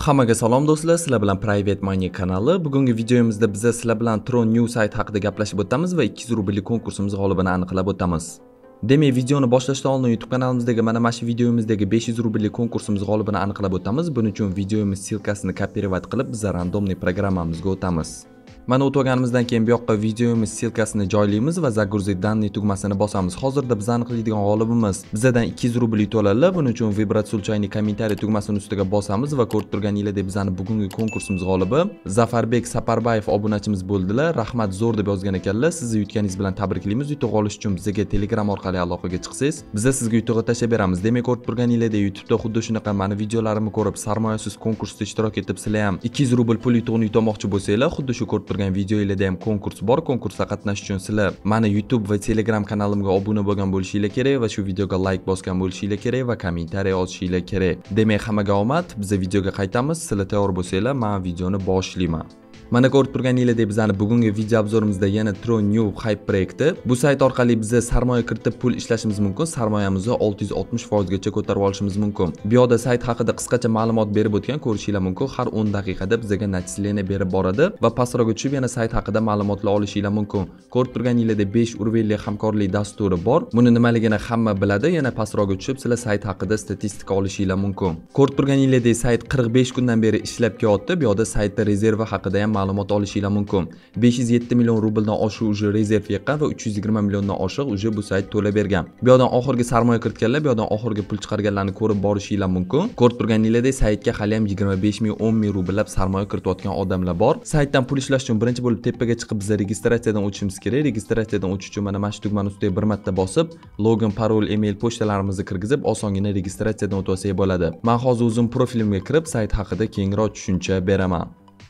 Hammaga salom do'stlar, sizlar bilan Private Money kanali. Bugungi videomizda biz sizlar bilan Tron New Site haqida gaplashib o'tamiz va 200 rublik konkursimiz g'olibini aniqlab o'tamiz. Demak, videoni boshlashdan oldin YouTube kanalimizdagi mana mana shu videomizdagi 500 rublik konkursimiz g'olibini aniqlab o'tamiz. Buning uchun videomiz ssilkasini kopirovat qilib, biz randomniy programmamizga o'tamiz. mana o'tirganimizdan keyin bu yoqqa videomiz ssilkasini joylaymiz va загрузить данный tugmasini bosamiz hozirda biz aniqlaydigan g'olibimiz bizadan 200 rubl to'ladilar buning uchun vibratsion chayni kommentariy tugmasini ustiga bosamiz va ko'rib turganinglardek bizani bugungi konkursimiz g'olibi zafarbek saparbayev obunachimiz bo'ldilar rahmat zo'r deb yozgan ekanlar sizni yutganingiz bilan tabriklaymiz yutuq olish uchun bizga telegram orqali aloqaga chiqsangiz biza sizga yutug'i tashlab beramiz demak ko'rib turganinglardek youtubeda xuddi shunaqa mani videolarimni ko'rib sarmoyasiz konkursda ishtirok etib sizlar ham 200 rubl pul yutug'ini yutmoqchi bo'lsanglar xuddi shu ko'rib turgan video ham konkurs bor konkursda qatnashish uchun sizlar mani youtube va telegram kanalimga obuna bo'lgan bo'lishinglar kerak va shu videoga layk bosgan bo'lishinglar kerak va kommentariy yozishinglar kerak demak hammaga omad biza videoga qaytamiz sizlar tayyor bo'lsanglar man videoni boshlayman mana ko'rib turganingizdek bizani bugungi video obzorimizda yana tron new hype proyekti bu sayt orqali biz sarmoya kiritib pul ishlashimiz mumkin sarmoyamizni 660 foizgacha ko'tarib olishimiz mumkin bu yoqda sayt haqida qisqacha ma'lumot berib o'tgan ko'rishinglar mumkin har 10 daqiqada bizga начисление berib boradi va pastroqqa tushib yana sayt haqida ma'lumotlar olishinglar mumkin ko'rib turganingizdek 5 urvelli hamkorlik dasturi bor buni nimaligini hamma biladi yana pastroqqa tushib sizlar sayt haqida statistika olishinglar mumkin ko'rib turganingizdek sayt 45 kundan beri ishlab kelyapti bu yoqda saytda rezerva haqida ham ma'lumot olishinglar mumkin 507 million rubldan oshiq уже rezerv yiqqan va 320 milliondan oshiq уже bu sayt to'lab bergan bu yoqdan oxirgi sarmoya kiritganlar bu yoqdan oxirgi pul chiqarganlarni ko'rib borishinglar mumkin ko'rib turganingizdek saytga hali ham 25 ming 10 ming rubllab sarmoya kiritayotgan odamlar bor saytdan pul ishlash uchun birinchi bo'lib tepaga chiqib bizga registratsiyadan o'tishimiz kerak registratsiyadan o'tish uchun mana mana shu tugmani ustiga bir marta bosib login parol email pochtalarimizni kirgizib osongina registratsiyadan o'tib olsak bo'ladi man hozir o'zim profilimga kirib sayt haqida kengroq tushuncha beraman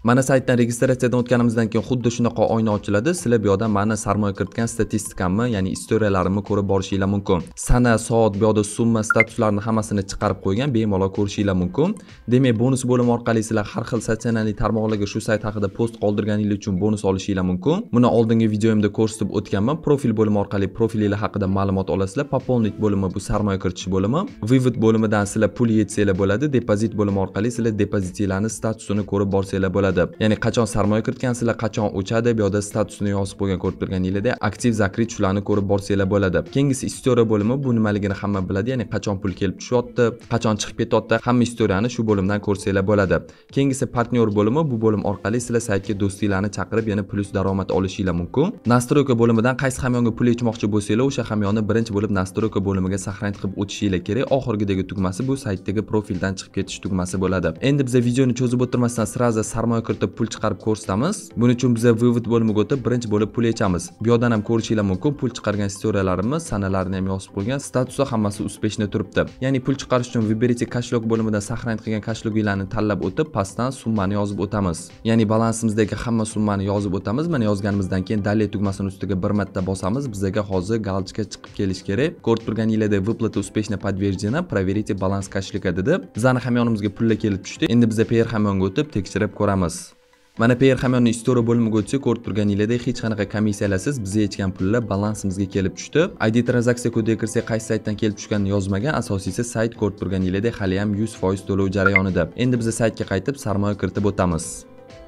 mana saytdan registratsiyadan o'tganimizdan keyin xuddi shunaqa oyna ochiladi sizlar bu yoqda mani sarmoya kiritgan statistikamni ya'ni istoriyalarimni ko'rib borishinglar mumkin sana soat bu yoqda summa statuslarni hammasini chiqarib qo'ygan bemalol ko'rishinglar mumkin demak bonus bo'limi orqali sizlar har xil statsionarniy tarmoqlarga shu sayt haqida post qoldirganingiz uchun bonus olishinglar mumkin buni oldingi videomda ko'rsatib o'tganman profil bo'limi orqali profilingiz haqida ma'lumot olasizlar пополнить bo'limi bu sarmoya kiritish bo'limi vivod bo'limidan sizlar pul yetsanglar bo'ladi depozit bo'limi orqali sizlar depozitinglarni statusini ko'rib borsanglar bo'ladi bo'ladi ya'ni qachon sarmoya kiritgansizlar qachon o'chadi bu yoqda statusini yozib qo'ygan ko'rib turganinglarda aktiv zakrit shularni ko'rib borsanglar bo'ladi keyingisi istoriya bo'limi bu nimaligini hamma biladi ya'ni qachon pul kelib tushyapti qachon chiqib ketyapti hamma istoriyani shu bo'limdan ko'rsanglar bo'ladi keyingisi partnyor bo'limi bu bo'lim orqali sizlar saytga do'stinglarni chaqirib yana plyus daromad olishinglar mumkin nastroyka bo'limidan qaysi hamyonga pul yechmoqchi bo'lsanglar o'sha hamyonni birinchi bo'lib nastroyka bo'limiga sahranj qilib o'tishinglar kerak oxirgidagi tugmasi bu saytdagi profildan chiqib ketish tugmasi bo'ladi endi biza videoni cho'zib o'tirmasdan сразу sarmoya aniqlama kiritib pul chiqarib ko'rsatamiz buning uchun biza вывод bo'limiga o'tib birinchi bo'lib pul yechamiz bu yoqdan ham ko'rishinglar mumkin pul chiqargan istoriyalarimiz sanalarini ham yozib qo'ygan statusi hammasi успешный turibdi ya'ni pul chiqarish uchun выберите кошелек bo'limidan сохранить qilgan кошелегinglarni tanlab o'tib pastdan summani yozib o'tamiz ya'ni balansimizdagi hamma summani yozib o'tamiz mana yozganimizdan keyin dalil tugmasini ustiga bir marta bosamiz bizaga hozir galchka chiqib kelishi kerak ko'rib turganinglardek выплата успешно подтверждена проверите баланс кошелька dedi bizani hamyonimizga pullar kelib tushdi endi biza pr hamyonga o'tib tekshirib ko'ramiz qilamiz mana pr hamyonni istora bo'limiga o'tsak ko'rib turganinglardek hech qanaqa komissiyalarsiz bizga yechgan pullar balansimizga kelib tushdi id tranzaksiya kodiga kirsak qaysi saytdan kelib tushganini yozmagan asosiysi sayt ko'rib turganinglardek hali ham yuz foiz to'lov jarayonida endi biza saytga qaytib sarmoya kiritib o'tamiz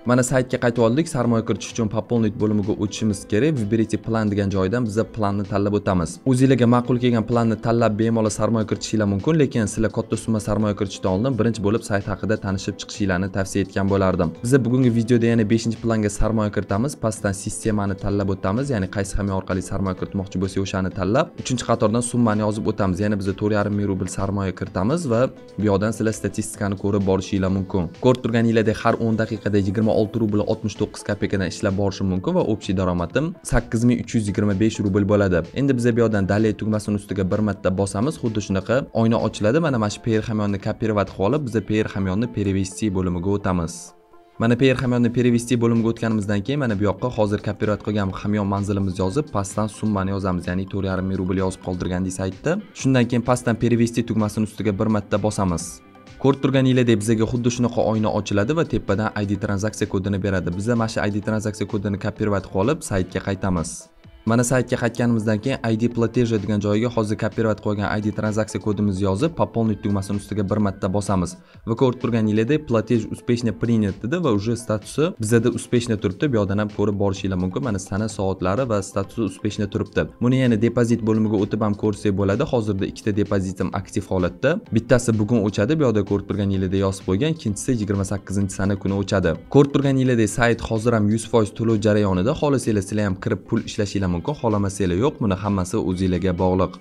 mana saytga qaytib oldik sarmoya kiritish uchun пополнить bo'limiga o'tishimiz kerak выберите plan degan joydan biza planni tanlab o'tamiz o'zinglarga ma'qul kelgan planni tanlab bemalol sarmoya kiritishinglar mumkin lekin sizlar katta summa sarmoya kiritishdan oldin birinchi bo'lib sayt haqida tanishib chiqishinglarni tavsiya etgan bo'lardim biza bugungi videoda yana 5 planga sarmoya kiritamiz pastdan sistemani tanlab o'tamiz ya'ni qaysi hamyon orqali sarmoya kiritmoqchi bo'lsa o'shani tanlab 3 qatordan summani yozib o'tamiz ya'ni biza 4,5 ming rubl sarmoya kiritamiz va bu yoqdan sizlar statistikani ko'rib borishinglar mumkin ko'rib turganinglardek har 10 daqiqada 20 olti rubl oltmish to'qqiz kopeykadan ishlab borishim mumkin va общий daromadim sakkiz ming uch yuz yigirma besh rubl bo'ladi endi biz bu yoqdan dalay tugmasini ustiga bir marta bosamiz xuddi shunaqa oyna ochiladi mana mana shu per hamyonni kopirovat qilib biz per hamyonni перевести bo'limiga o'tamiz mana per hamyonni перевести bo'limiga o'tganimizdan keyin mana bu yoqqa hozir kopirovat qilgan hamyon manzilimizni yozib pastdan summani yozamiz ya'ni to'rt yarim ming rubl yozib desa aytdi shundan keyin pastdan перевести tugmasini ustiga bir marta bosamiz ko'rib turganinglardek bizaga xuddi shunaqa oyna ochiladi va tepadan id tranzaksiya kodini beradi biza mana shu id tranzaksiya kodini kopirovat qilib saytga qaytamiz mana saytga qaytganimizdan keyin id plateja degan joyiga hozir kopirovat qo'ygan id tranzaksiya kodimizni yozib пополнить tugmasini ustiga bir marta bosamiz va ko'rib turganinglardek platej успешно принят dedi va уже statusi bizada успешно turibdi bu yoqdan ham ko'rib borishinglar mumkin mana sana soatlari va statusi успешно turibdi buni yana depozit bo'limiga o'tib ham ko'rsak bo'ladi hozirda ikkita depozitim aktiv holatda bittasi bugun o'chadi bu yoqda ko'rib turganinglardek yozib qo'ygan ikkinchisi yigirma sakkizinchi sana kuni o'chadi ko'rib turganinglardek sayt hozir ham yuz foiz to'lov jarayonida xohlasanglar sizlar ham kirib pul ishlashinglar mumkin xohlamasanglar yo'q buni hammasi o'zinglarga bog'liq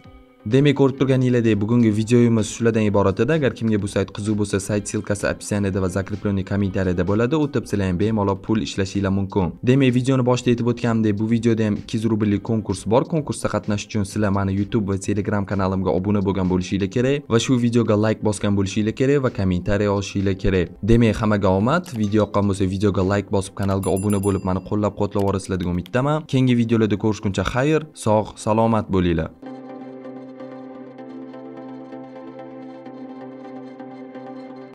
demak ko'rib turganinglardek bugungi videoyimiz shulardan iborat edi agar kimga bu sayt qiziq bo'lsa sayt ssilkasi описаниеda va закрепленный kommentariyada bo'ladi o'tib sizlar ham bemalol pul ishlashinglar mumkin demak videoni boshida aytib o'tganimdek bu videoda ham 200 rubllik konkurs bor konkursda qatnashish uchun sizlar mani youtube va telegram kanalimga obuna bo'lgan bo'lishinglar kerak va shu videoga like bosgan bo'lishinglar kerak va kommentariy yozishingiz kerak demak hammaga omad video yoqqan bo'lsa videoga like bosib kanalga obuna bo'lib mani qo'llab quvvatlab yuborasizlar degan umiddaman keyingi videolarda ko'rishguncha xayr sog' salomat bo'linglar